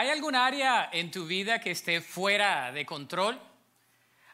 ¿Hay algún área en tu vida que esté fuera de control?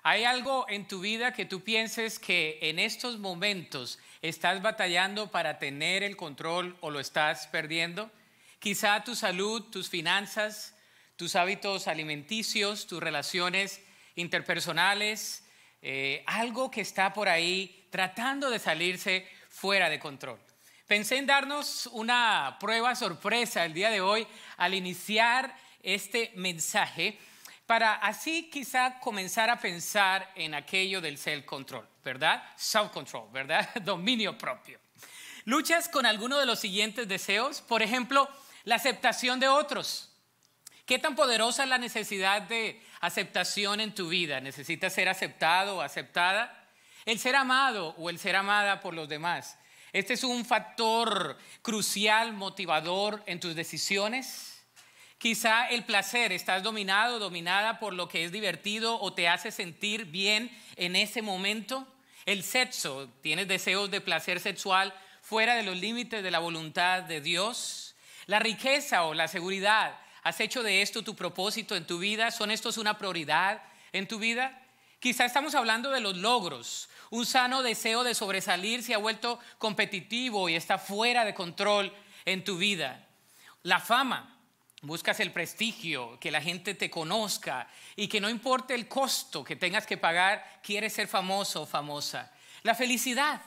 ¿Hay algo en tu vida que tú pienses que en estos momentos estás batallando para tener el control o lo estás perdiendo? Quizá tu salud, tus finanzas, tus hábitos alimenticios, tus relaciones interpersonales, eh, algo que está por ahí tratando de salirse fuera de control. Pensé en darnos una prueba sorpresa el día de hoy al iniciar este mensaje para así quizá comenzar a pensar en aquello del self-control, ¿verdad? Self-control, ¿verdad? Dominio propio. Luchas con alguno de los siguientes deseos, por ejemplo, la aceptación de otros. ¿Qué tan poderosa es la necesidad de aceptación en tu vida? ¿Necesitas ser aceptado o aceptada? El ser amado o el ser amada por los demás. Este es un factor crucial, motivador en tus decisiones. Quizá el placer, estás dominado, dominada por lo que es divertido o te hace sentir bien en ese momento. El sexo, tienes deseos de placer sexual fuera de los límites de la voluntad de Dios. La riqueza o la seguridad, has hecho de esto tu propósito en tu vida. ¿Son estos una prioridad en tu vida? Quizá estamos hablando de los logros, un sano deseo de sobresalir se ha vuelto competitivo y está fuera de control en tu vida. La fama. Buscas el prestigio, que la gente te conozca y que no importe el costo que tengas que pagar, quieres ser famoso o famosa. La felicidad.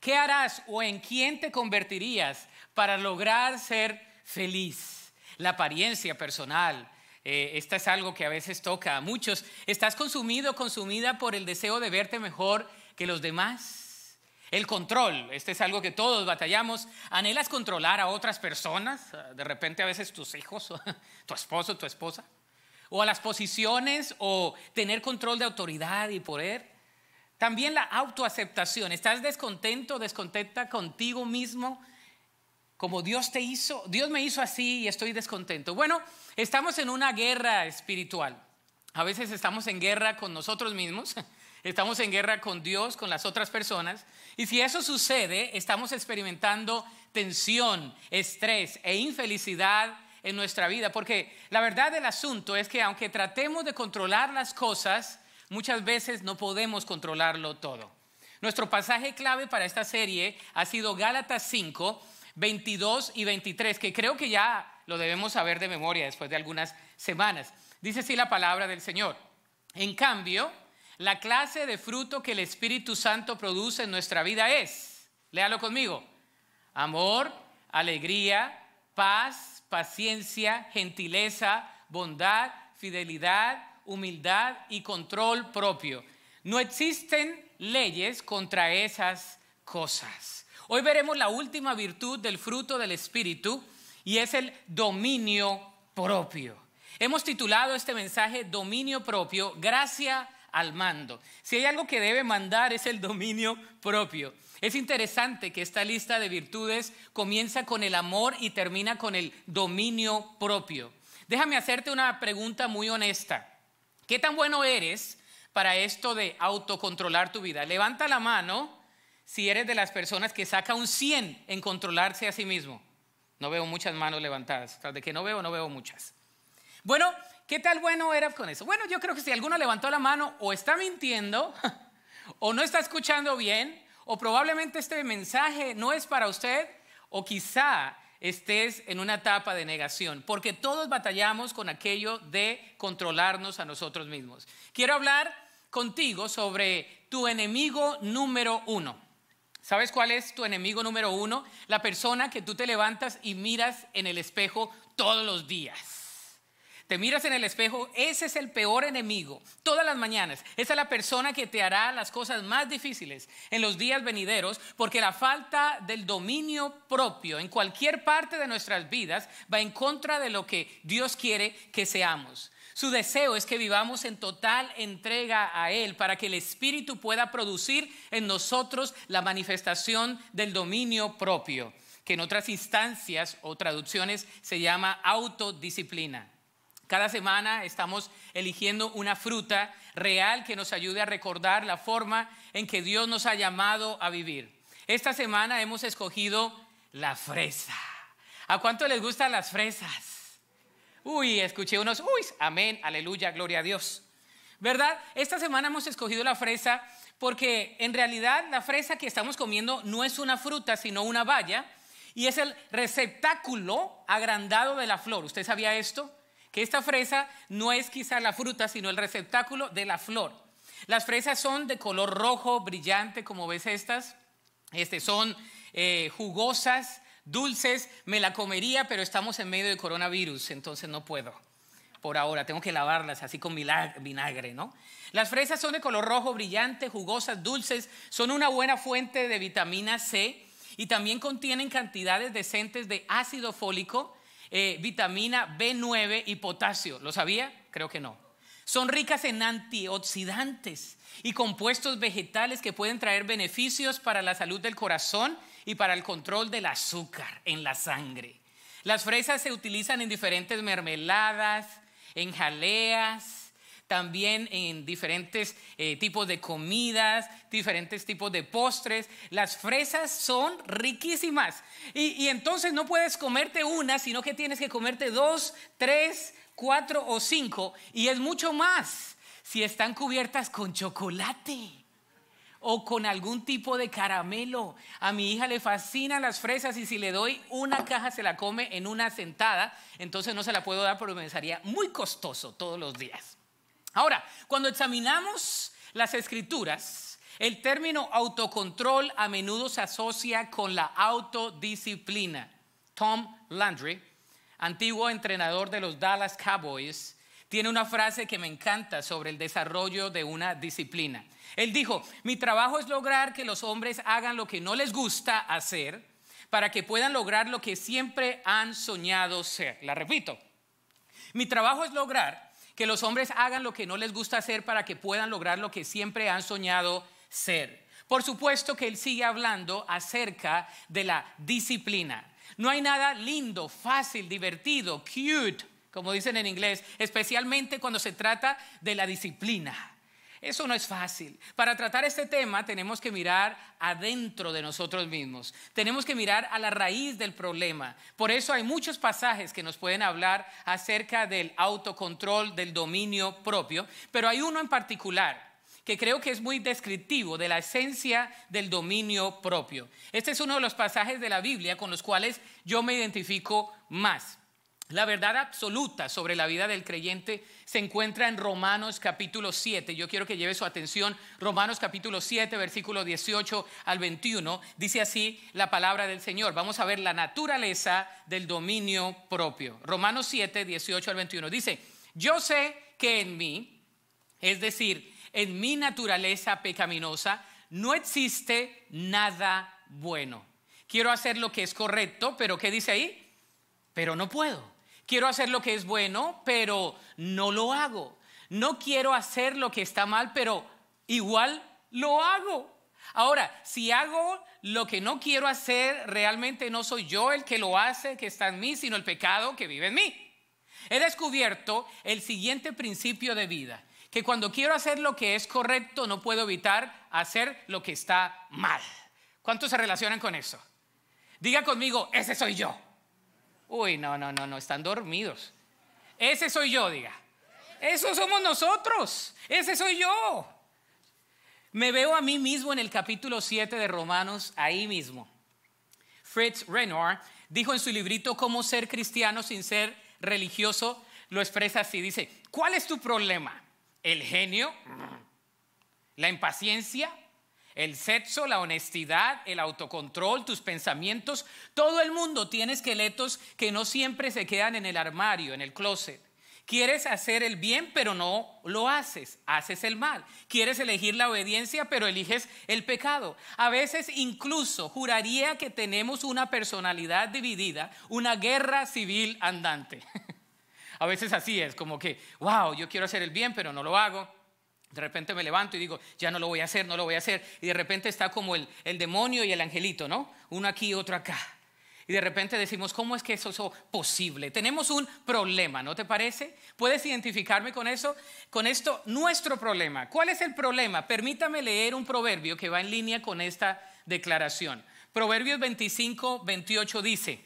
¿Qué harás o en quién te convertirías para lograr ser feliz? La apariencia personal, eh, esta es algo que a veces toca a muchos. Estás consumido, o consumida por el deseo de verte mejor que los demás. El control, este es algo que todos batallamos. ¿Anhelas controlar a otras personas? De repente a veces tus hijos, tu esposo, tu esposa. O a las posiciones o tener control de autoridad y poder. También la autoaceptación. ¿Estás descontento, descontenta contigo mismo? como Dios te hizo, Dios me hizo así y estoy descontento. Bueno, estamos en una guerra espiritual. A veces estamos en guerra con nosotros mismos estamos en guerra con Dios, con las otras personas, y si eso sucede, estamos experimentando tensión, estrés e infelicidad en nuestra vida, porque la verdad del asunto es que aunque tratemos de controlar las cosas, muchas veces no podemos controlarlo todo. Nuestro pasaje clave para esta serie ha sido Gálatas 5, 22 y 23, que creo que ya lo debemos saber de memoria después de algunas semanas. Dice así la palabra del Señor. En cambio, la clase de fruto que el Espíritu Santo produce en nuestra vida es, léalo conmigo, amor, alegría, paz, paciencia, gentileza, bondad, fidelidad, humildad y control propio. No existen leyes contra esas cosas. Hoy veremos la última virtud del fruto del Espíritu y es el dominio propio. Hemos titulado este mensaje Dominio propio, gracia al mando. Si hay algo que debe mandar es el dominio propio. Es interesante que esta lista de virtudes comienza con el amor y termina con el dominio propio. Déjame hacerte una pregunta muy honesta. ¿Qué tan bueno eres para esto de autocontrolar tu vida? Levanta la mano si eres de las personas que saca un 100 en controlarse a sí mismo. No veo muchas manos levantadas. De que no veo, no veo muchas. Bueno, ¿Qué tal bueno era con eso? Bueno, yo creo que si alguno levantó la mano o está mintiendo o no está escuchando bien o probablemente este mensaje no es para usted o quizá estés en una etapa de negación, porque todos batallamos con aquello de controlarnos a nosotros mismos. Quiero hablar contigo sobre tu enemigo número uno. ¿Sabes cuál es tu enemigo número uno? La persona que tú te levantas y miras en el espejo todos los días te miras en el espejo, ese es el peor enemigo. Todas las mañanas, esa es la persona que te hará las cosas más difíciles en los días venideros, porque la falta del dominio propio en cualquier parte de nuestras vidas va en contra de lo que Dios quiere que seamos. Su deseo es que vivamos en total entrega a Él para que el Espíritu pueda producir en nosotros la manifestación del dominio propio, que en otras instancias o traducciones se llama autodisciplina. Cada semana estamos eligiendo una fruta real que nos ayude a recordar la forma en que Dios nos ha llamado a vivir. Esta semana hemos escogido la fresa. ¿A cuánto les gustan las fresas? Uy, escuché unos, uy, amén, aleluya, gloria a Dios. ¿Verdad? Esta semana hemos escogido la fresa porque en realidad la fresa que estamos comiendo no es una fruta, sino una valla y es el receptáculo agrandado de la flor. ¿Usted sabía esto? que esta fresa no es quizá la fruta, sino el receptáculo de la flor. Las fresas son de color rojo, brillante, como ves estas. Este, son eh, jugosas, dulces, me la comería, pero estamos en medio de coronavirus, entonces no puedo. Por ahora, tengo que lavarlas así con vinagre, ¿no? Las fresas son de color rojo, brillante, jugosas, dulces, son una buena fuente de vitamina C y también contienen cantidades decentes de ácido fólico, eh, vitamina B9 y potasio. ¿Lo sabía? Creo que no. Son ricas en antioxidantes y compuestos vegetales que pueden traer beneficios para la salud del corazón y para el control del azúcar en la sangre. Las fresas se utilizan en diferentes mermeladas, en jaleas, también en diferentes eh, tipos de comidas, diferentes tipos de postres. Las fresas son riquísimas. Y, entonces no puedes comerte una, sino que tienes que comerte dos, tres, cuatro o cinco. Y es mucho más si están cubiertas con chocolate o con algún tipo de caramelo. A mi hija le fascinan las fresas y si le doy una caja se la come en una sentada, entonces no se la puedo dar porque me sería muy costoso todos los días. Ahora, cuando examinamos las escrituras, el término autocontrol a menudo se asocia con la autodisciplina. Tom Landry, antiguo entrenador de los Dallas Cowboys, tiene una frase que me encanta sobre el desarrollo de una disciplina. Él dijo, mi trabajo es lograr que los hombres hagan lo que no les gusta hacer para que puedan lograr lo que siempre han soñado ser. La repito, mi trabajo es lograr que los hombres hagan lo que no les gusta hacer para que puedan lograr lo que siempre han soñado ser. Por supuesto que él sigue hablando acerca de la disciplina. No hay nada lindo, fácil, divertido, cute, como dicen en inglés, especialmente cuando se trata de la disciplina. Eso no es fácil. Para tratar este tema tenemos que mirar adentro de nosotros mismos. Tenemos que mirar a la raíz del problema. Por eso hay muchos pasajes que nos pueden hablar acerca del autocontrol, del dominio propio, pero hay uno en particular que creo que es muy descriptivo de la esencia del dominio propio. Este es uno de los pasajes de la Biblia con los cuales yo me identifico más. La verdad absoluta sobre la vida del creyente se encuentra en Romanos capítulo 7. Yo quiero que lleve su atención. Romanos capítulo 7, versículo 18 al 21. Dice así la palabra del Señor. Vamos a ver la naturaleza del dominio propio. Romanos 7, 18 al 21. Dice, yo sé que en mí, es decir, en mi naturaleza pecaminosa, no existe nada bueno. Quiero hacer lo que es correcto, pero ¿qué dice ahí? Pero no puedo. Quiero hacer lo que es bueno, pero no lo hago. No quiero hacer lo que está mal, pero igual lo hago. Ahora, si hago lo que no quiero hacer, realmente no soy yo el que lo hace, que está en mí, sino el pecado que vive en mí. He descubierto el siguiente principio de vida, que cuando quiero hacer lo que es correcto, no puedo evitar hacer lo que está mal. ¿Cuántos se relacionan con eso? Diga conmigo, ese soy yo. Uy, no, no, no, no, están dormidos. Ese soy yo, diga. Eso somos nosotros. Ese soy yo. Me veo a mí mismo en el capítulo 7 de Romanos, ahí mismo. Fritz Renoir dijo en su librito Cómo ser cristiano sin ser religioso, lo expresa así, dice, ¿cuál es tu problema? ¿El genio? ¿La impaciencia? El sexo, la honestidad, el autocontrol, tus pensamientos, todo el mundo tiene esqueletos que no siempre se quedan en el armario, en el closet. Quieres hacer el bien, pero no lo haces, haces el mal. Quieres elegir la obediencia, pero eliges el pecado. A veces incluso juraría que tenemos una personalidad dividida, una guerra civil andante. A veces así es, como que, wow, yo quiero hacer el bien, pero no lo hago de repente me levanto y digo, ya no lo voy a hacer, no lo voy a hacer. Y de repente está como el, demonio y el angelito, ¿no? Uno aquí y otro acá. Y de repente decimos, ¿cómo es que eso es posible? Tenemos un problema, ¿no te parece? ¿Puedes identificarme con eso? Con esto, nuestro problema. ¿Cuál es el problema? Permítame leer un proverbio que va en línea con esta declaración. Proverbios 25, 28 dice,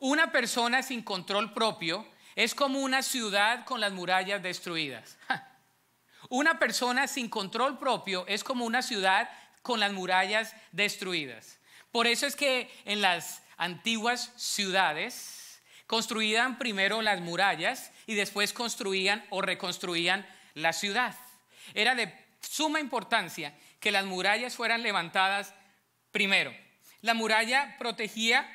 una persona sin control propio es como una ciudad con las murallas destruidas. Una persona sin control propio es como una ciudad con las murallas destruidas. Por eso es que en las antiguas ciudades construían primero las murallas y después construían o reconstruían la ciudad. Era de suma importancia que las murallas fueran levantadas primero. La muralla protegía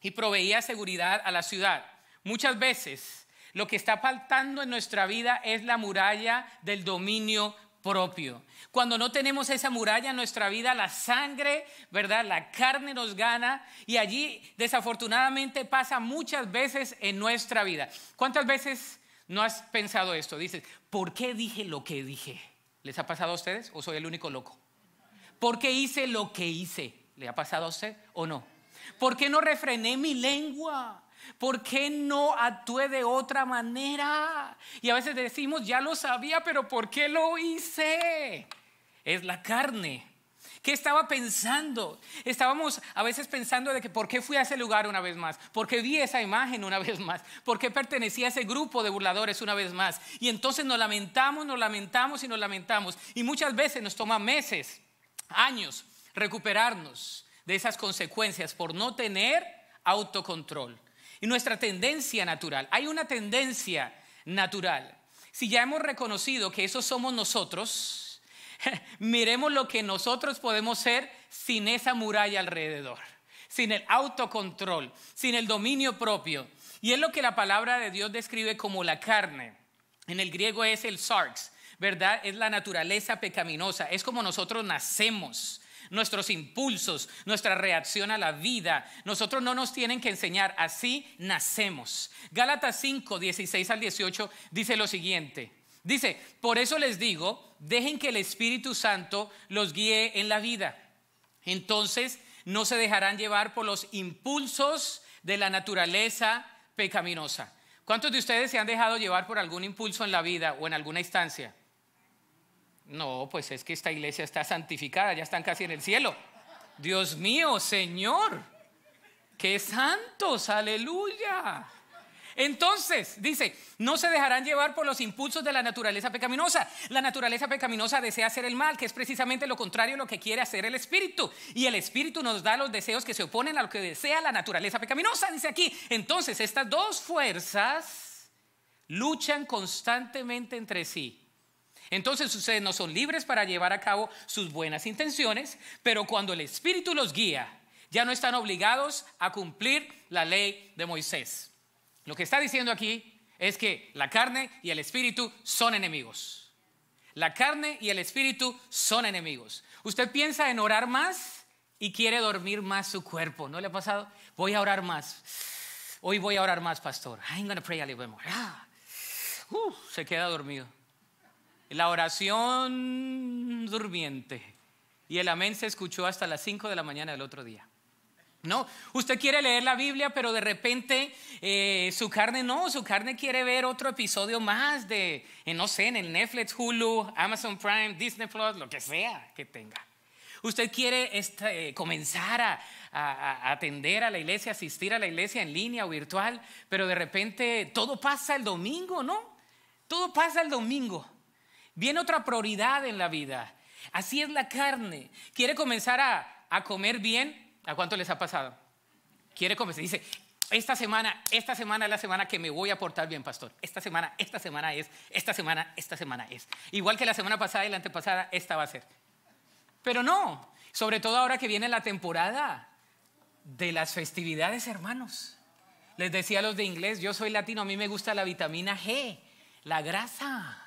y proveía seguridad a la ciudad. Muchas veces lo que está faltando en nuestra vida es la muralla del dominio propio. Cuando no tenemos esa muralla en nuestra vida, la sangre, ¿verdad? La carne nos gana y allí desafortunadamente pasa muchas veces en nuestra vida. ¿Cuántas veces no has pensado esto? Dices, ¿por qué dije lo que dije? ¿Les ha pasado a ustedes o soy el único loco? ¿Por qué hice lo que hice? ¿Le ha pasado a usted o no? ¿Por qué no refrené mi lengua? ¿Por qué no actué de otra manera? Y a veces decimos, ya lo sabía, pero ¿por qué lo hice? Es la carne. ¿Qué estaba pensando? Estábamos a veces pensando de que por qué fui a ese lugar una vez más, por qué vi esa imagen una vez más, por qué pertenecía a ese grupo de burladores una vez más. Y entonces nos lamentamos, nos lamentamos y nos lamentamos. Y muchas veces nos toma meses, años, recuperarnos de esas consecuencias por no tener autocontrol y nuestra tendencia natural. Hay una tendencia natural. Si ya hemos reconocido que esos somos nosotros, miremos lo que nosotros podemos ser sin esa muralla alrededor, sin el autocontrol, sin el dominio propio. Y es lo que la palabra de Dios describe como la carne. En el griego es el sarx, ¿verdad? Es la naturaleza pecaminosa, es como nosotros nacemos nuestros impulsos, nuestra reacción a la vida. Nosotros no nos tienen que enseñar, así nacemos. Gálatas 5, 16 al 18 dice lo siguiente. Dice, por eso les digo, dejen que el Espíritu Santo los guíe en la vida. Entonces no se dejarán llevar por los impulsos de la naturaleza pecaminosa. ¿Cuántos de ustedes se han dejado llevar por algún impulso en la vida o en alguna instancia? No, pues es que esta iglesia está santificada, ya están casi en el cielo. Dios mío, Señor, qué santos, aleluya. Entonces, dice, no se dejarán llevar por los impulsos de la naturaleza pecaminosa. La naturaleza pecaminosa desea hacer el mal, que es precisamente lo contrario a lo que quiere hacer el espíritu. Y el espíritu nos da los deseos que se oponen a lo que desea la naturaleza pecaminosa, dice aquí. Entonces, estas dos fuerzas luchan constantemente entre sí. Entonces ustedes no son libres para llevar a cabo sus buenas intenciones, pero cuando el Espíritu los guía, ya no están obligados a cumplir la ley de Moisés. Lo que está diciendo aquí es que la carne y el Espíritu son enemigos. La carne y el Espíritu son enemigos. Usted piensa en orar más y quiere dormir más su cuerpo. ¿No le ha pasado? Voy a orar más hoy voy a orar más, pastor. I'm gonna pray a little bit more. Ah. Uh, se queda dormido. La oración durmiente. Y el amén se escuchó hasta las 5 de la mañana del otro día. No, usted quiere leer la Biblia, pero de repente eh, su carne no, su carne quiere ver otro episodio más de, eh, no sé, en el Netflix, Hulu, Amazon Prime, Disney Plus, lo que sea que tenga. Usted quiere eh, comenzar a, a, atender a la iglesia, asistir a la iglesia en línea o virtual, pero de repente todo pasa el domingo, ¿no? Todo pasa el domingo. Viene otra prioridad en la vida. Así es la carne. Quiere comenzar a, comer bien. ¿A cuánto les ha pasado? Quiere comenzar. Dice, esta semana, esta semana es la semana que me voy a portar bien, pastor. Esta semana, esta semana es, esta semana, esta semana es. Igual que la semana pasada y la antepasada, esta va a ser. Pero no, sobre todo ahora que viene la temporada de las festividades, hermanos. Les decía a los de inglés, yo soy latino, a mí me gusta la vitamina G, la grasa.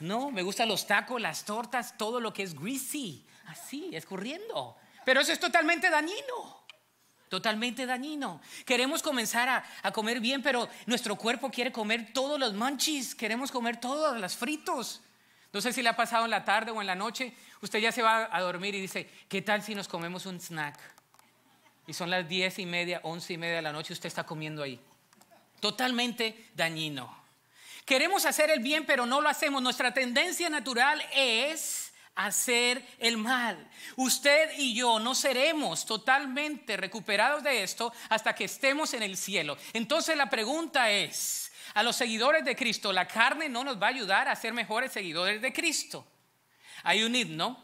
No, me gustan los tacos, las tortas, todo lo que es greasy, así, escurriendo. Pero eso es totalmente dañino. Totalmente dañino. Queremos comenzar a, comer bien, pero nuestro cuerpo quiere comer todos los manchis, queremos comer todos los fritos. No sé si le ha pasado en la tarde o en la noche, usted ya se va a dormir y dice, ¿qué tal si nos comemos un snack? Y son las diez y media, once y media de la noche, usted está comiendo ahí. Totalmente dañino. Queremos hacer el bien, pero no lo hacemos. Nuestra tendencia natural es hacer el mal. Usted y yo no seremos totalmente recuperados de esto hasta que estemos en el cielo. Entonces la pregunta es, a los seguidores de Cristo, la carne no nos va a ayudar a ser mejores seguidores de Cristo. Hay un himno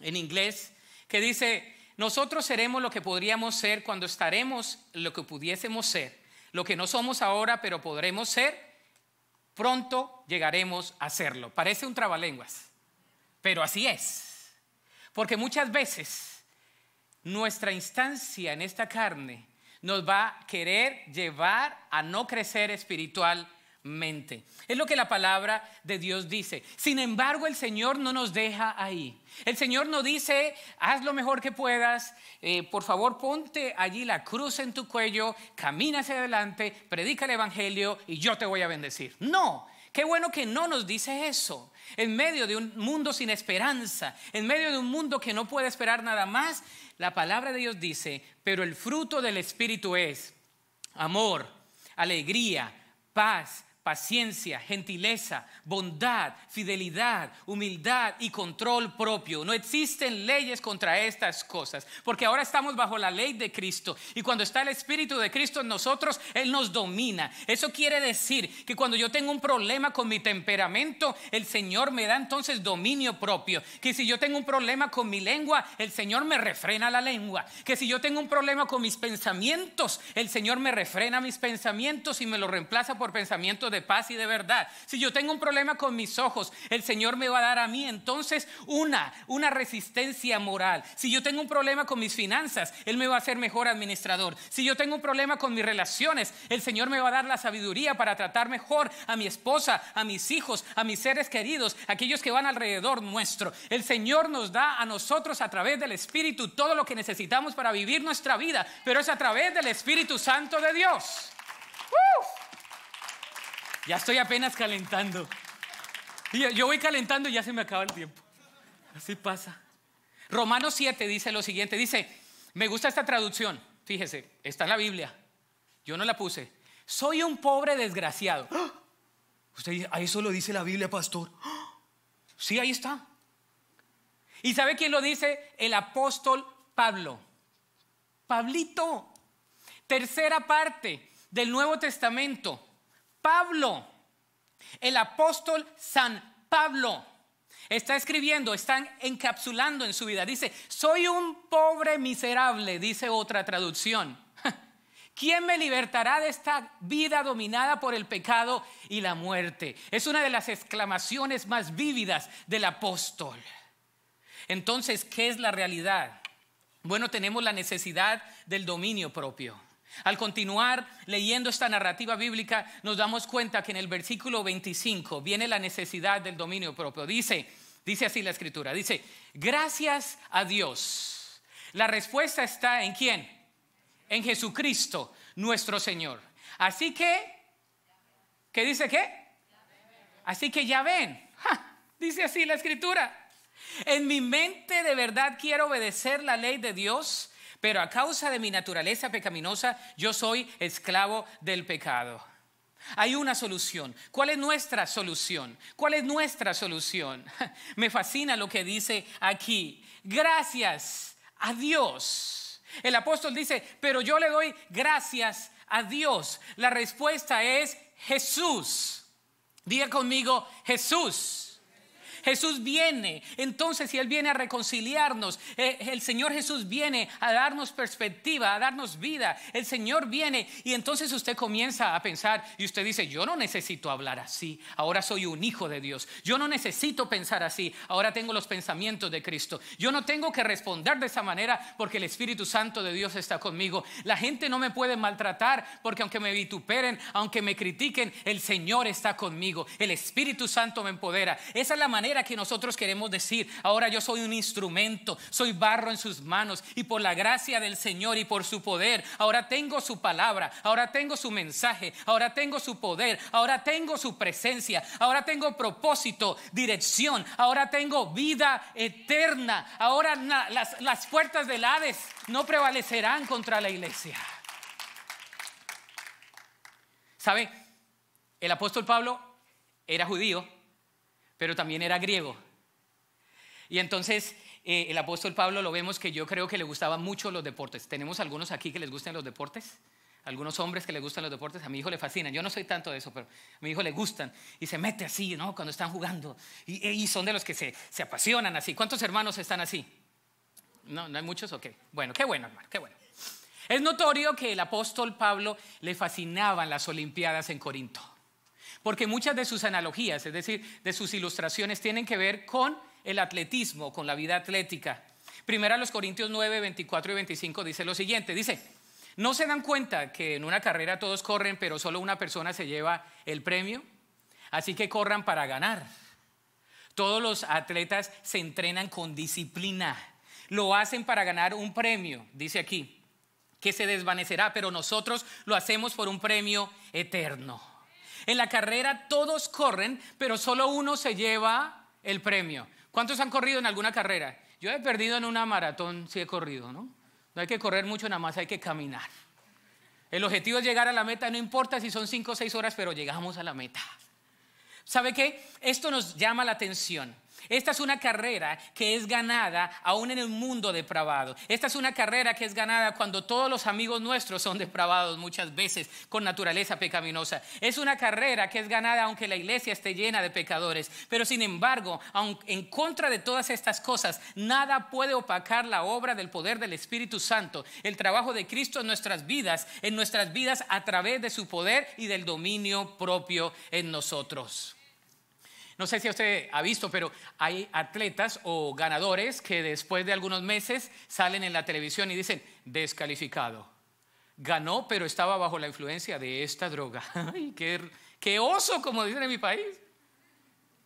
en inglés que dice, nosotros seremos lo que podríamos ser cuando estaremos lo que pudiésemos ser, lo que no somos ahora, pero podremos ser Pronto llegaremos a hacerlo. Parece un trabalenguas, pero así es. Porque muchas veces nuestra instancia en esta carne nos va a querer llevar a no crecer espiritual es lo que la palabra de Dios dice. Sin embargo, el Señor no nos deja ahí. El Señor no dice, haz lo mejor que puedas, eh, por favor ponte allí la cruz en tu cuello, camina hacia adelante, predica el Evangelio y yo te voy a bendecir. No, Qué bueno que no nos dice eso. En medio de un mundo sin esperanza, en medio de un mundo que no puede esperar nada más, la palabra de Dios dice, pero el fruto del Espíritu es amor, alegría, paz, paciencia, gentileza, bondad, fidelidad, humildad y control propio. No existen leyes contra estas cosas, porque ahora estamos bajo la ley de Cristo. Y cuando está el Espíritu de Cristo en nosotros, Él nos domina. Eso quiere decir que cuando yo tengo un problema con mi temperamento, el Señor me da entonces dominio propio. Que si yo tengo un problema con mi lengua, el Señor me refrena la lengua. Que si yo tengo un problema con mis pensamientos, el Señor me refrena mis pensamientos y me lo reemplaza por pensamientos de paz y de verdad. Si yo tengo un problema con mis ojos, el Señor me va a dar a mí entonces una, una resistencia moral. Si yo tengo un problema con mis finanzas, Él me va a hacer mejor administrador. Si yo tengo un problema con mis relaciones, el Señor me va a dar la sabiduría para tratar mejor a mi esposa, a mis hijos, a mis seres queridos, aquellos que van alrededor nuestro. El Señor nos da a nosotros a través del Espíritu todo lo que necesitamos para vivir nuestra vida, pero es a través del Espíritu Santo de Dios. Ya estoy apenas calentando. yo voy calentando y ya se me acaba el tiempo. Así pasa. Romanos 7 dice lo siguiente, dice, me gusta esta traducción, fíjese, está en la Biblia, yo no la puse, soy un pobre desgraciado. Usted dice, a ah, eso lo dice la Biblia, pastor. Sí, ahí está. ¿Y sabe quién lo dice? El apóstol Pablo. Pablito, tercera parte del Nuevo Testamento. Pablo, el apóstol San Pablo, está escribiendo, están encapsulando en su vida. Dice, soy un pobre miserable, dice otra traducción. ¿Quién me libertará de esta vida dominada por el pecado y la muerte? Es una de las exclamaciones más vívidas del apóstol. Entonces, ¿qué es la realidad? Bueno, tenemos la necesidad del dominio propio. Al continuar leyendo esta narrativa bíblica, nos damos cuenta que en el versículo 25 viene la necesidad del dominio propio. Dice, dice así la escritura, dice, gracias a Dios. La respuesta está en quién? En Jesucristo, nuestro Señor. Así que, ¿qué dice qué? Así que ya ven, dice así la escritura. En mi mente de verdad quiero obedecer la ley de Dios pero a causa de mi naturaleza pecaminosa, yo soy esclavo del pecado. Hay una solución. ¿Cuál es nuestra solución? ¿Cuál es nuestra solución? Me fascina lo que dice aquí. Gracias a Dios. El apóstol dice, pero yo le doy gracias a Dios. La respuesta es Jesús. Diga conmigo, Jesús. Jesús viene. Entonces, si Él viene a reconciliarnos, eh, el Señor Jesús viene a darnos perspectiva, a darnos vida. El Señor viene y entonces usted comienza a pensar y usted dice, yo no necesito hablar así, ahora soy un hijo de Dios. Yo no necesito pensar así, ahora tengo los pensamientos de Cristo. Yo no tengo que responder de esa manera porque el Espíritu Santo de Dios está conmigo. La gente no me puede maltratar porque aunque me vituperen, aunque me critiquen, el Señor está conmigo. El Espíritu Santo me empodera. Esa es la manera que nosotros queremos decir, ahora yo soy un instrumento, soy barro en sus manos y por la gracia del Señor y por su poder, ahora tengo su palabra, ahora tengo su mensaje, ahora tengo su poder, ahora tengo su presencia, ahora tengo propósito, dirección, ahora tengo vida eterna, ahora las, las puertas del Hades no prevalecerán contra la iglesia. ¿Sabe? El apóstol Pablo era judío, pero también era griego. Y entonces eh, el apóstol Pablo lo vemos que yo creo que le gustaban mucho los deportes. ¿Tenemos algunos aquí que les gustan los deportes? Algunos hombres que les gustan los deportes, a mi hijo le fascinan. Yo no soy tanto de eso, pero a mi hijo le gustan. Y se mete así, ¿no? Cuando están jugando. Y, e, y son de los que se, apasionan así. ¿Cuántos hermanos están así? No, no hay muchos, ok. Bueno, qué bueno, hermano, qué bueno. Es notorio que el apóstol Pablo le fascinaban las Olimpiadas en Corinto porque muchas de sus analogías, es decir, de sus ilustraciones, tienen que ver con el atletismo, con la vida atlética. Primera los Corintios 9, 24 y 25 dice lo siguiente, dice, ¿no se dan cuenta que en una carrera todos corren, pero solo una persona se lleva el premio? Así que corran para ganar. Todos los atletas se entrenan con disciplina. Lo hacen para ganar un premio, dice aquí, que se desvanecerá, pero nosotros lo hacemos por un premio eterno. En la carrera todos corren, pero solo uno se lleva el premio. ¿Cuántos han corrido en alguna carrera? Yo he perdido en una maratón, si he corrido, ¿no? No hay que correr mucho, nada más hay que caminar. El objetivo es llegar a la meta, no importa si son cinco o seis horas, pero llegamos a la meta. ¿Sabe qué? Esto nos llama la atención. Esta es una carrera que es ganada aún en el mundo depravado. Esta es una carrera que es ganada cuando todos los amigos nuestros son depravados muchas veces con naturaleza pecaminosa. Es una carrera que es ganada aunque la iglesia esté llena de pecadores. Pero sin embargo, en contra de todas estas cosas, nada puede opacar la obra del poder del Espíritu Santo, el trabajo de Cristo en nuestras vidas, en nuestras vidas a través de su poder y del dominio propio en nosotros. No sé si usted ha visto, pero hay atletas o ganadores que después de algunos meses salen en la televisión y dicen, descalificado. Ganó, pero estaba bajo la influencia de esta droga. ¡Ay, qué, oso, como dicen en mi país!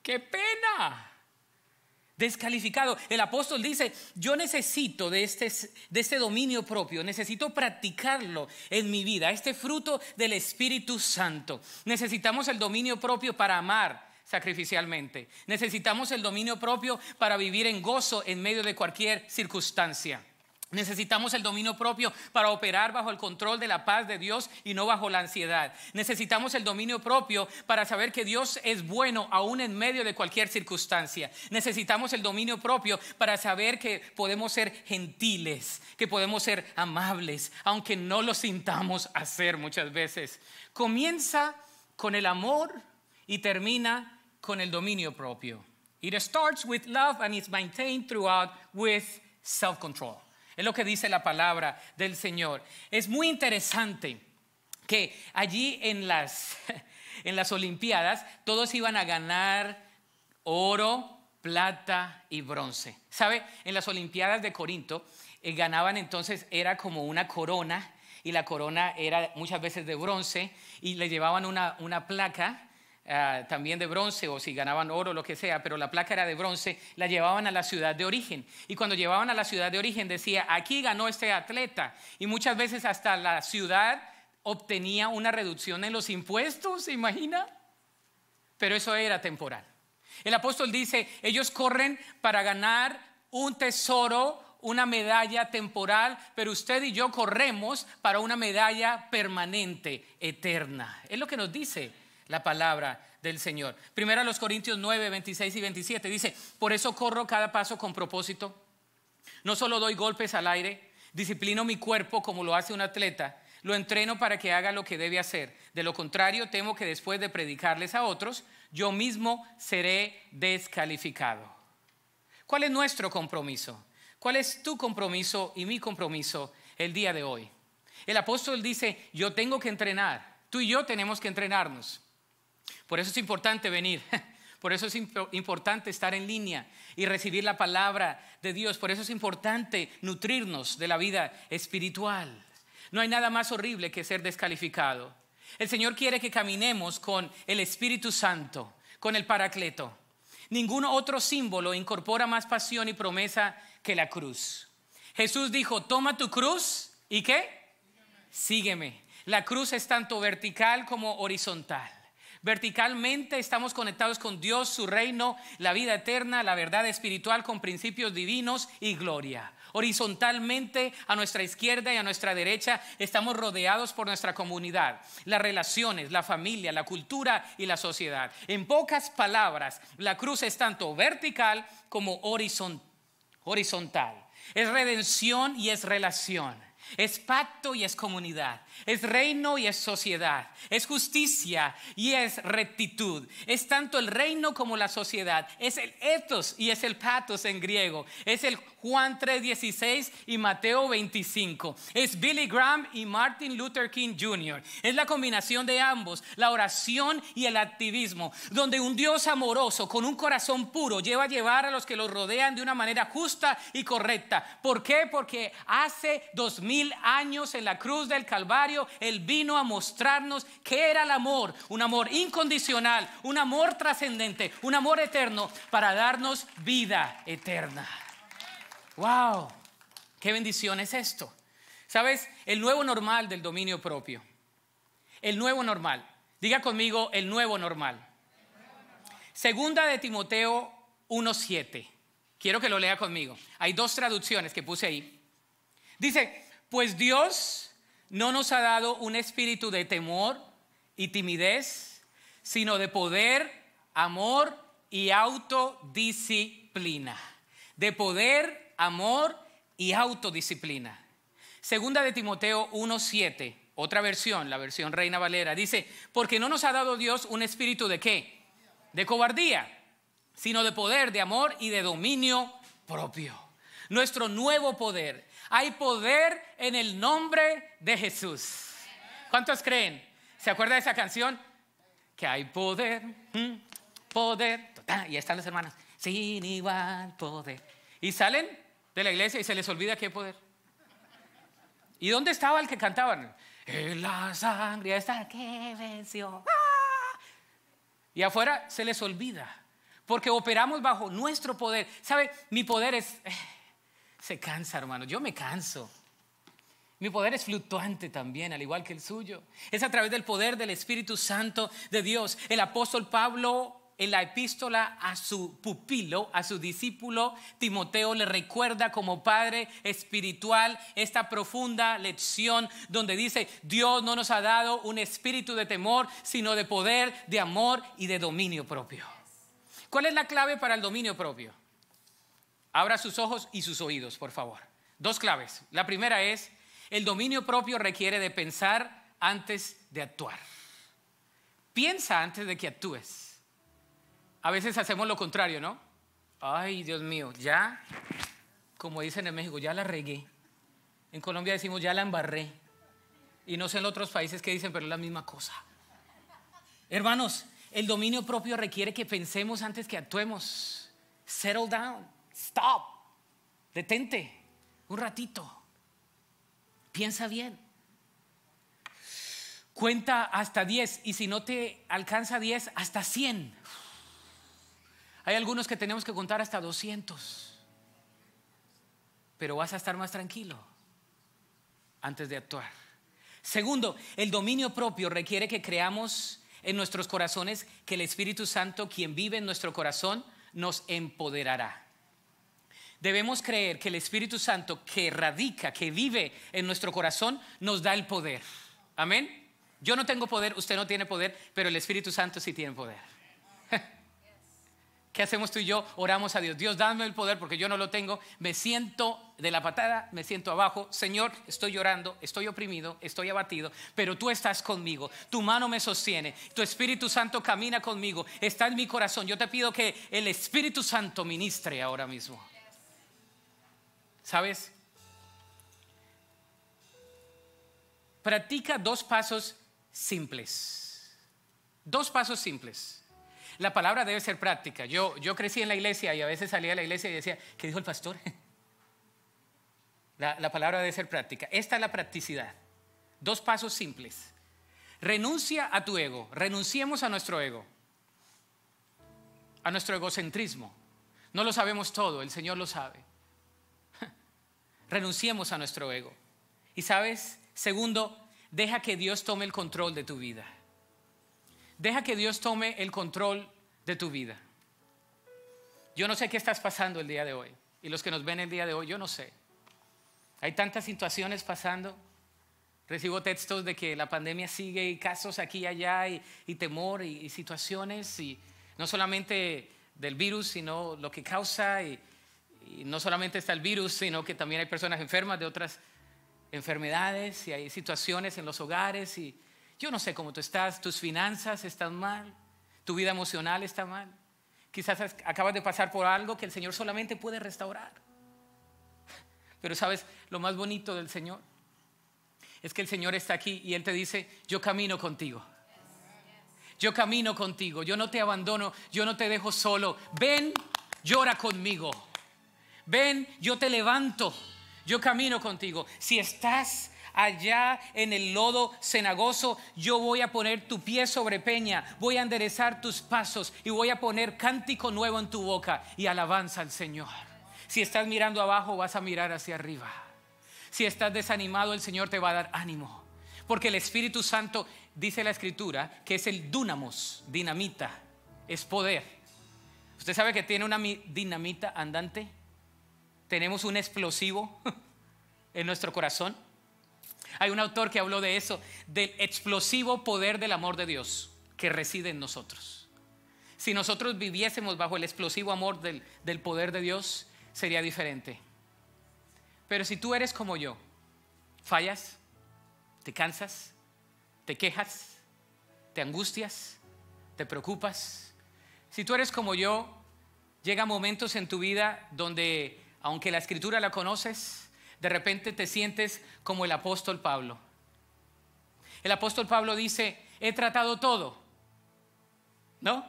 ¡Qué pena! descalificado. El apóstol dice, yo necesito de este, de este, dominio propio, necesito practicarlo en mi vida, este fruto del Espíritu Santo. Necesitamos el dominio propio para amar, sacrificialmente. Necesitamos el dominio propio para vivir en gozo en medio de cualquier circunstancia. Necesitamos el dominio propio para operar bajo el control de la paz de Dios y no bajo la ansiedad. Necesitamos el dominio propio para saber que Dios es bueno aún en medio de cualquier circunstancia. Necesitamos el dominio propio para saber que podemos ser gentiles, que podemos ser amables, aunque no lo sintamos hacer muchas veces. Comienza con el amor y termina con el dominio propio. It starts with love and it's maintained throughout with self-control. Es lo que dice la palabra del Señor. Es muy interesante que allí en las, en las Olimpiadas todos iban a ganar oro, plata y bronce. ¿Sabe? En las Olimpiadas de Corinto eh, ganaban entonces, era como una corona y la corona era muchas veces de bronce y le llevaban una, una placa Ah, también de bronce o si ganaban oro, lo que sea, pero la placa era de bronce, la llevaban a la ciudad de origen. Y cuando llevaban a la ciudad de origen decía, aquí ganó este atleta. Y muchas veces hasta la ciudad obtenía una reducción en los impuestos, ¿se imagina? Pero eso era temporal. El apóstol dice, ellos corren para ganar un tesoro, una medalla temporal, pero usted y yo corremos para una medalla permanente, eterna. Es lo que nos dice la palabra del Señor. Primera los Corintios 9, 26 y 27 dice, por eso corro cada paso con propósito. No solo doy golpes al aire, disciplino mi cuerpo como lo hace un atleta, lo entreno para que haga lo que debe hacer. De lo contrario, temo que después de predicarles a otros, yo mismo seré descalificado. ¿Cuál es nuestro compromiso? ¿Cuál es tu compromiso y mi compromiso el día de hoy? El apóstol dice, yo tengo que entrenar, tú y yo tenemos que entrenarnos. Por eso es importante venir. Por eso es importante estar en línea y recibir la palabra de Dios. Por eso es importante nutrirnos de la vida espiritual. No hay nada más horrible que ser descalificado. El Señor quiere que caminemos con el Espíritu Santo, con el Paracleto. Ningún otro símbolo incorpora más pasión y promesa que la cruz. Jesús dijo, toma tu cruz y qué? Sígueme. La cruz es tanto vertical como horizontal. Verticalmente estamos conectados con Dios, su reino, la vida eterna, la verdad espiritual con principios divinos y gloria. Horizontalmente, a nuestra izquierda y a nuestra derecha, estamos rodeados por nuestra comunidad, las relaciones, la familia, la cultura y la sociedad. En pocas palabras, la cruz es tanto vertical como horizontal. Es redención y es relación. Es pacto y es comunidad. Es reino y es sociedad. Es justicia y es rectitud. Es tanto el reino como la sociedad. Es el ethos y es el patos en griego. Es el Juan 3:16 y Mateo 25. Es Billy Graham y Martin Luther King Jr. Es la combinación de ambos, la oración y el activismo, donde un Dios amoroso con un corazón puro lleva a llevar a los que los rodean de una manera justa y correcta. ¿Por qué? Porque hace dos mil años en la cruz del Calvario Él vino a mostrarnos que era el amor, un amor incondicional, un amor trascendente, un amor eterno para darnos vida eterna. ¡Wow! ¡Qué bendición es esto! ¿Sabes? El nuevo normal del dominio propio. El nuevo normal. Diga conmigo el nuevo normal. Segunda de Timoteo 1.7. Quiero que lo lea conmigo. Hay dos traducciones que puse ahí. Dice, pues Dios no nos ha dado un espíritu de temor y timidez, sino de poder, amor y autodisciplina. De poder, amor y autodisciplina. Segunda de Timoteo 1.7, otra versión, la versión Reina Valera, dice, porque no nos ha dado Dios un espíritu de qué? De cobardía, sino de poder, de amor y de dominio propio. Nuestro nuevo poder. Hay poder en el nombre de Jesús. ¿Cuántos creen? ¿Se acuerda de esa canción? Que hay poder, poder. Y están las hermanas. Sin igual poder. Y salen de la iglesia y se les olvida qué poder. ¿Y dónde estaba el que cantaban? En la sangre está que venció. Y afuera se les olvida, porque operamos bajo nuestro poder. ¿Sabe? Mi poder es... Eh, se cansa, hermano, yo me canso. Mi poder es fluctuante también, al igual que el suyo. Es a través del poder del Espíritu Santo de Dios. El apóstol Pablo en la epístola a su pupilo, a su discípulo, Timoteo le recuerda como padre espiritual esta profunda lección donde dice, Dios no nos ha dado un espíritu de temor, sino de poder, de amor y de dominio propio. ¿Cuál es la clave para el dominio propio? Abra sus ojos y sus oídos, por favor. Dos claves. La primera es, el dominio propio requiere de pensar antes de actuar. Piensa antes de que actúes. A veces hacemos lo contrario, ¿no? Ay, Dios mío, ya, como dicen en México, ya la regué. En Colombia decimos, ya la embarré. Y no sé en otros países qué dicen, pero es la misma cosa. Hermanos, el dominio propio requiere que pensemos antes que actuemos. Settle down, stop, detente un ratito. Piensa bien. Cuenta hasta 10 y si no te alcanza 10, hasta 100 hay algunos que tenemos que contar hasta 200. Pero vas a estar más tranquilo antes de actuar. Segundo, el dominio propio requiere que creamos en nuestros corazones que el Espíritu Santo, quien vive en nuestro corazón, nos empoderará. Debemos creer que el Espíritu Santo que radica, que vive en nuestro corazón, nos da el poder. Amén. Yo no tengo poder, usted no tiene poder, pero el Espíritu Santo sí tiene poder. ¿Qué hacemos tú y yo? Oramos a Dios. Dios, dame el poder porque yo no lo tengo. Me siento de la patada, me siento abajo. Señor, estoy llorando, estoy oprimido, estoy abatido, pero tú estás conmigo. Tu mano me sostiene. Tu Espíritu Santo camina conmigo. Está en mi corazón. Yo te pido que el Espíritu Santo ministre ahora mismo. ¿Sabes? Practica dos pasos simples. Dos pasos simples. La palabra debe ser práctica. Yo, yo crecí en la iglesia y a veces salía de la iglesia y decía, ¿qué dijo el pastor? La, la palabra debe ser práctica. Esta es la practicidad. Dos pasos simples. Renuncia a tu ego. Renunciemos a nuestro ego. A nuestro egocentrismo. No lo sabemos todo, el Señor lo sabe. Renunciemos a nuestro ego. Y sabes, segundo, deja que Dios tome el control de tu vida. Deja que Dios tome el control de tu vida. Yo no sé qué estás pasando el día de hoy. Y los que nos ven el día de hoy, yo no sé. Hay tantas situaciones pasando. Recibo textos de que la pandemia sigue y casos aquí y allá y, temor y, situaciones y no solamente del virus, sino lo que causa y, y no solamente está el virus, sino que también hay personas enfermas de otras enfermedades y hay situaciones en los hogares y yo no sé cómo tú estás, tus finanzas están mal, tu vida emocional está mal. Quizás acabas de pasar por algo que el Señor solamente puede restaurar. Pero sabes, lo más bonito del Señor es que el Señor está aquí y Él te dice, yo camino contigo. Yo camino contigo, yo no te abandono, yo no te dejo solo. Ven, llora conmigo. Ven, yo te levanto, yo camino contigo. Si estás allá en el lodo cenagoso, yo voy a poner tu pie sobre peña, voy a enderezar tus pasos y voy a poner cántico nuevo en tu boca y alabanza al Señor. Si estás mirando abajo, vas a mirar hacia arriba. Si estás desanimado, el Señor te va a dar ánimo. Porque el Espíritu Santo, dice la Escritura, que es el dunamos dinamita, es poder. ¿Usted sabe que tiene una dinamita andante? Tenemos un explosivo en nuestro corazón. Hay un autor que habló de eso, del explosivo poder del amor de Dios que reside en nosotros. Si nosotros viviésemos bajo el explosivo amor del, del poder de Dios, sería diferente. Pero si tú eres como yo, fallas, te cansas, te quejas, te angustias, te preocupas. Si tú eres como yo, llega momentos en tu vida donde, aunque la escritura la conoces, de repente te sientes como el apóstol Pablo. El apóstol Pablo dice, he tratado todo. ¿No?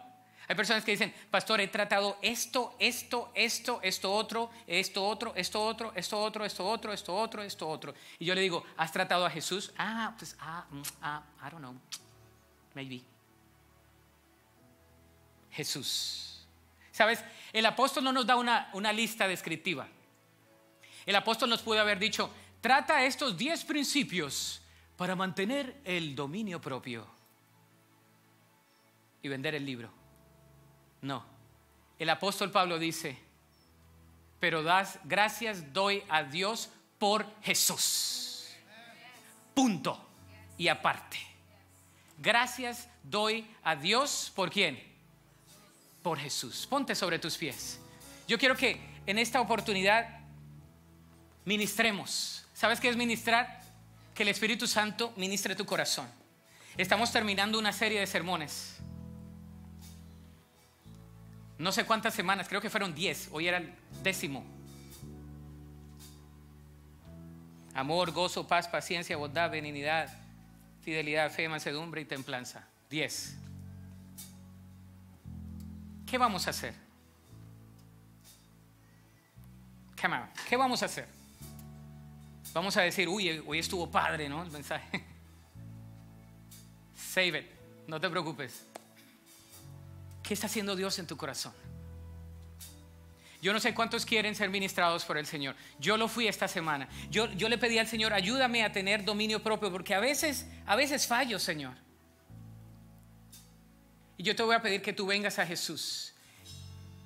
Hay personas que dicen, pastor, he tratado esto, esto, esto, esto otro, esto otro, esto otro, esto otro, esto otro, esto otro, esto otro. Y yo le digo, ¿has tratado a Jesús? Ah, pues, ah, mm, ah, I don't know, maybe. Jesús. ¿Sabes? El apóstol no nos da una, una lista descriptiva. El apóstol nos pudo haber dicho, trata estos 10 principios para mantener el dominio propio y vender el libro. No. El apóstol Pablo dice, pero das, gracias doy a Dios por Jesús. Punto. Y aparte. Gracias doy a Dios por quién? Por Jesús. Ponte sobre tus pies. Yo quiero que en esta oportunidad ministremos. ¿Sabes qué es ministrar? Que el Espíritu Santo ministre tu corazón. Estamos terminando una serie de sermones. No sé cuántas semanas, creo que fueron 10, hoy era el décimo. Amor, gozo, paz, paciencia, bondad, benignidad, fidelidad, fe, mansedumbre y templanza. 10. ¿Qué vamos a hacer? ¿Qué vamos a hacer? Vamos a decir, uy, hoy estuvo padre, ¿no? El mensaje. Save it, no te preocupes. ¿Qué está haciendo Dios en tu corazón? Yo no sé cuántos quieren ser ministrados por el Señor. Yo lo fui esta semana. Yo, yo le pedí al Señor, ayúdame a tener dominio propio, porque a veces, a veces fallo, Señor. Y yo te voy a pedir que tú vengas a Jesús.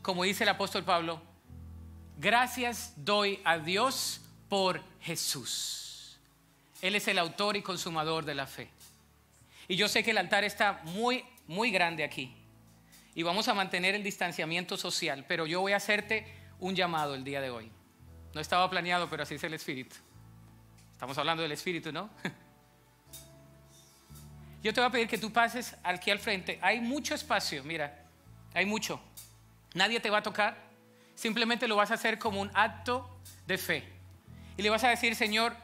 Como dice el apóstol Pablo, gracias doy a Dios por Jesús. Él es el autor y consumador de la fe. Y yo sé que el altar está muy, muy grande aquí. Y vamos a mantener el distanciamiento social, pero yo voy a hacerte un llamado el día de hoy. No estaba planeado, pero así es el Espíritu. Estamos hablando del Espíritu, ¿no? Yo te voy a pedir que tú pases aquí al frente. Hay mucho espacio, mira, hay mucho. Nadie te va a tocar. Simplemente lo vas a hacer como un acto de fe. Y le vas a decir, Señor,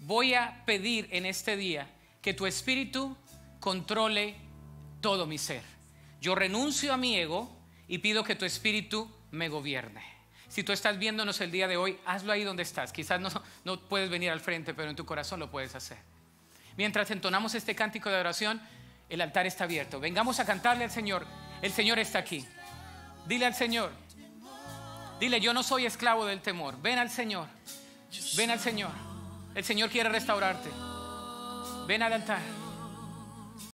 voy a pedir en este día que tu espíritu controle todo mi ser. Yo renuncio a mi ego y pido que tu espíritu me gobierne. Si tú estás viéndonos el día de hoy, hazlo ahí donde estás. Quizás no, no puedes venir al frente, pero en tu corazón lo puedes hacer. Mientras entonamos este cántico de oración, el altar está abierto. Vengamos a cantarle al Señor. El Señor está aquí. Dile al Señor. Dile, yo no soy esclavo del temor. Ven al Señor. Ven al Señor. El Señor quiere restaurarte. Ven al altar.